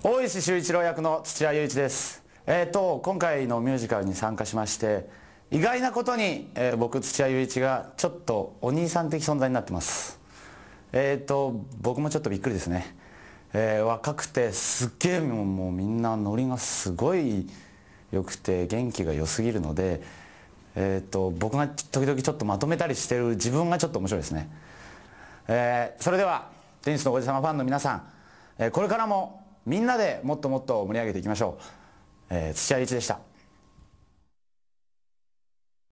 大石修一郎役の土屋雄一ですえっ、ー、と今回のミュージカルに参加しまして意外なことに、えー、僕土屋雄一がちょっとお兄さん的存在になってますえっ、ー、と僕もちょっとびっくりですね、えー、若くてすっげえもうみんなノリがすごい良くて元気が良すぎるのでえーと、僕が時々ちょっとまとめたりしてる自分がちょっと面白いですね、えー、それではテニスのおじさまファンの皆さん、えー、これからもみんなでもっともっと盛り上げていきましょう、えー、土屋律でした